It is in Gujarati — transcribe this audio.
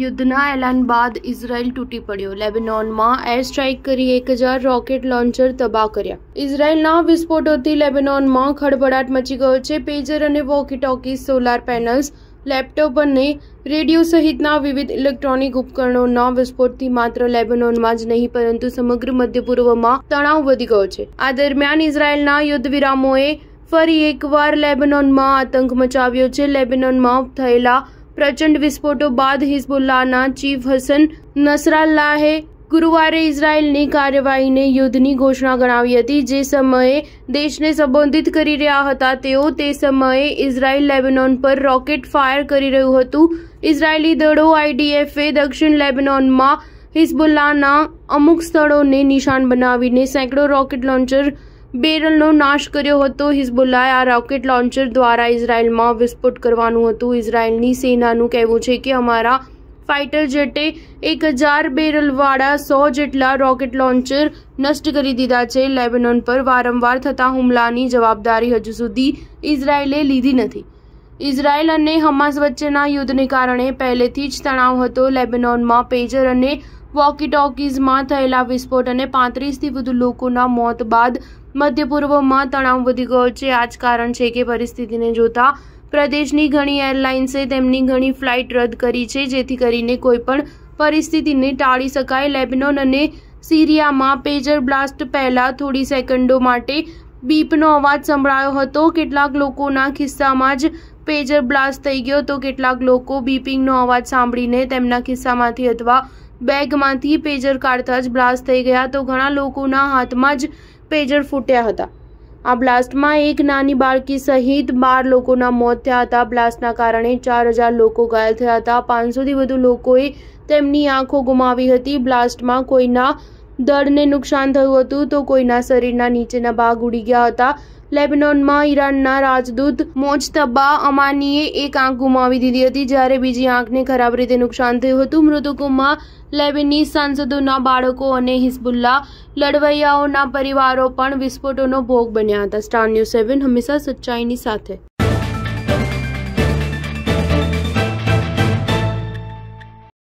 યુદ્ધના એલાન બાદ ઇઝરાયલ તૂટી પડ્યો લેબેનોનમાં એર સ્ટ્રાઇક કરી એક હજાર રોકેટ લોન્ચર તબાહ કર્યા ઇઝરાયલના વિસ્ફોટોથી લેબેનોનમાં ખડભડાટ મચી ગયો છે પેજર અને walkie talkie solar panels laptop અને રેડિયો સહિતના વિવિધ ઇલેક્ટ્રોનિક ઉપકરણોના વિસ્ફોટથી માત્ર લેબેનોનમાં જ નહીં પરંતુ સમગ્ર મધ્ય પૂર્વમાં તણાવ વધી ગયો છે આ દરમિયાન ઇઝરાયેલના યુદ્ધ વિરામોએ ફરી એકવાર લેબેનોનમાં આતંક મચાવ્યો છે લેબેનોનમાં થયેલા પ્રચંડ વિસ્ફોટો બાદ હિઝબુલ્લાના ચીફ હસન નસરાલ્લાહે ગુરુવારે ઇઝરાયેલની કાર્યવાહીને યુદ્ધની ઘોષણા ગણાવી હતી જે સમયે દેશને સંબોધિત કરી રહ્યા હતા તેઓ તે સમયે ઇઝરાયેલ લેબેનોન પર રોકેટ ફાયર કરી રહ્યું હતું ઇઝરાયેલી દળો આઈડીએફએ દક્ષિણ લેબેનોનમાં હિઝબુલ્લાના અમુક સ્થળોને નિશાન બનાવીને સેંકડો રોકેટ લોન્ચર બેરલનો નાશ કર્યો હતો હિઝબુલ્લાએ આ રોકેટ લોન્ચર દ્વારા ઇઝરાયલમાં વિસ્ફોટ કરવાનું હતું ઇઝરાયલની સેનાનું કહેવું છે કે અમારા ફાઇટર જેટે એક હજાર બેરલવાળા સો જેટલા રોકેટ લોન્ચર નષ્ટ કરી દીધા છે લેબનોન પર વારંવાર થતા હુમલાની જવાબદારી હજુ સુધી ઇઝરાયલે લીધી નથી ઇઝરાયેલ અને હમાસ વચ્ચેના યુદ્ધને કારણે પહેલેથી જ તણાવ હતો લેબનોનમાં પેજર અને વોકી ટોકીઝમાં થયેલા વિસ્ફોટ અને પાંત્રીસથી વધુ લોકોના મોત બાદ મધ્ય પૂર્વમાં તણાવ વધી ગયો છે આ જ કારણ છે કે પરિસ્થિતિને જોતા પ્રદેશની ઘણી એરલાઇન્સે તેમની ઘણી ફ્લાઇટ રદ કરી છે જેથી કરીને કોઈપણ પરિસ્થિતિને ટાળી શકાય લેબનોન અને સિરિયામાં પેજર બ્લાસ્ટ પહેલાં થોડી સેકન્ડો માટે બીપનો અવાજ સંભળાયો હતો કેટલાક લોકોના ખિસ્સામાં જ પેજર બ્લાસ્ટ થઈ ગયો તો કેટલાક લોકો બીપિંગનો અવાજ સાંભળીને તેમના ખિસ્સામાંથી અથવા બેગમાંથી પેજર કાઢતા જ બ્લાસ્ટ થઈ ગયા તો ઘણા લોકોના હાથમાં જ પેજર ફૂટ્યા હતા આ બ્લાસ્ટમાં એક નાની બાળકી સહિત બાર લોકોના મોત થયા હતા બ્લાસ્ટના કારણે ચાર હજાર લોકો ઘાયલ થયા હતા પાંચસોથી વધુ લોકોએ તેમની આંખો ગુમાવી હતી બ્લાસ્ટમાં કોઈના દળને નુકસાન થયું હતું તો કોઈના શરીરના નીચેના ભાગ ઉડી ગયા હતા લેબનોનમાં ઈરાનના રાજદૂત મોજતબા અમાનીએ એક આંખ ગુમાવી દીધી હતી જ્યારે બીજી આંખને ખરાબ રીતે નુકસાન થયું હતું મૃતકોમાં લેબનીઝ સાંસદોના બાળકો અને હિઝબુલ્લા લડવૈયાઓના પરિવારો પણ વિસ્ફોટોનો ભોગ બન્યા હતા સ્ટાર ન્યૂઝ સેવન હંમેશા સચ્ચાઈની સાથે